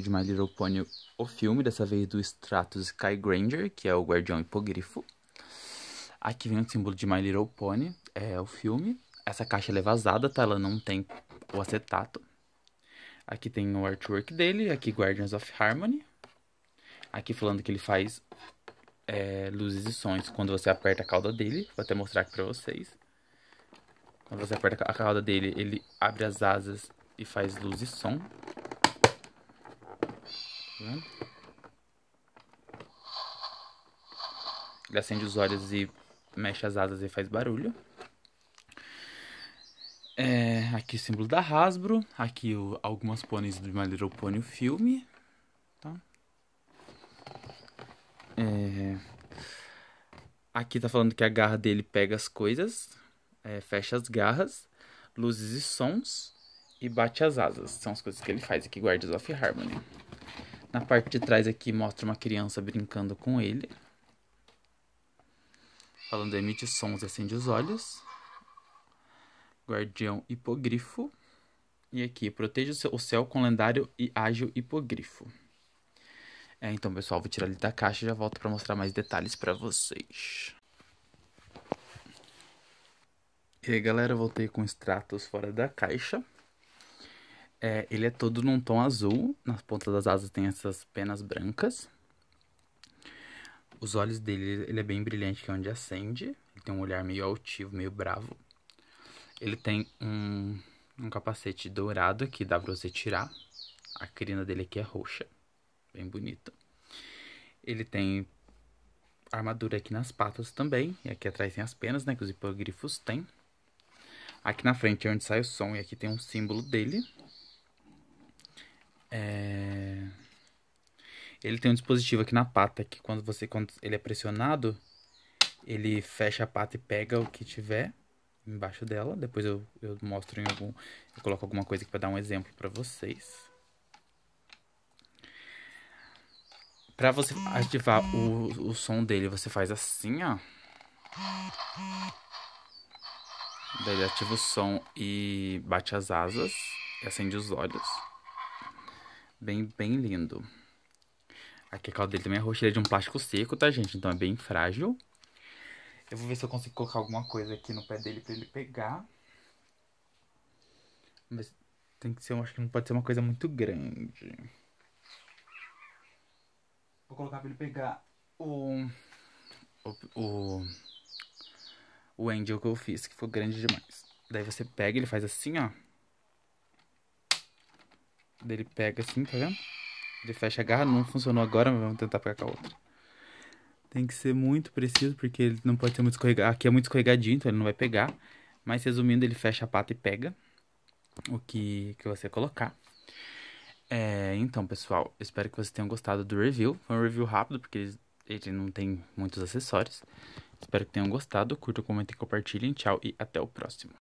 de My Little Pony, o filme, dessa vez do Stratos Sky Granger, que é o Guardião Hipogrifo. Aqui vem o símbolo de My Little Pony, é o filme. Essa caixa é vazada, tá? Ela não tem o acetato. Aqui tem o artwork dele, aqui Guardians of Harmony. Aqui falando que ele faz é, luzes e sons quando você aperta a cauda dele. Vou até mostrar aqui pra vocês. Quando você aperta a cauda dele, ele abre as asas e faz luz e som vendo? Né? Ele acende os olhos e mexe as asas e faz barulho. É, aqui o símbolo da Hasbro. Aqui o, algumas pôneis do My Little Pony, o filme. Tá? É, aqui tá falando que a garra dele pega as coisas, é, fecha as garras, luzes e sons e bate as asas. São as coisas que ele faz aqui, Guardians of Harmony. Na parte de trás aqui mostra uma criança brincando com ele. Falando emite sons e acende os olhos. Guardião hipogrifo. E aqui, proteja o céu com lendário e ágil hipogrifo. É, então, pessoal, vou tirar ele da caixa e já volto para mostrar mais detalhes para vocês. E aí, galera, voltei com extratos fora da caixa. É, ele é todo num tom azul, nas pontas das asas tem essas penas brancas. Os olhos dele, ele é bem brilhante, que é onde acende. Ele tem um olhar meio altivo, meio bravo. Ele tem um, um capacete dourado que dá pra você tirar. A crina dele aqui é roxa, bem bonito. Ele tem armadura aqui nas patas também. E aqui atrás tem as penas, né? Que os hipogrifos têm. Aqui na frente é onde sai o som e aqui tem um símbolo dele, é... Ele tem um dispositivo aqui na pata que quando você quando ele é pressionado, ele fecha a pata e pega o que tiver embaixo dela. Depois eu, eu mostro em algum. Eu coloco alguma coisa aqui para dar um exemplo para vocês. Para você ativar o, o som dele, você faz assim, ó. Daí ele ativa o som e bate as asas e acende os olhos. Bem, bem lindo. Aqui a calda dele também é roxa, ele é de um plástico seco, tá, gente? Então é bem frágil. Eu vou ver se eu consigo colocar alguma coisa aqui no pé dele pra ele pegar. Mas tem que ser, eu acho que não pode ser uma coisa muito grande. Vou colocar pra ele pegar o... O... O, o angel que eu fiz, que foi grande demais. Daí você pega, ele faz assim, ó. Ele pega assim, tá vendo? Ele fecha a garra, não funcionou agora, mas vamos tentar pegar com a outra. Tem que ser muito preciso, porque ele não pode ser muito escorregado. Aqui é muito escorregadinho, então ele não vai pegar. Mas resumindo, ele fecha a pata e pega o que, que você colocar. É, então, pessoal, espero que vocês tenham gostado do review. Foi um review rápido, porque ele, ele não tem muitos acessórios. Espero que tenham gostado. Curtam, comentem, compartilhem. Tchau e até o próximo.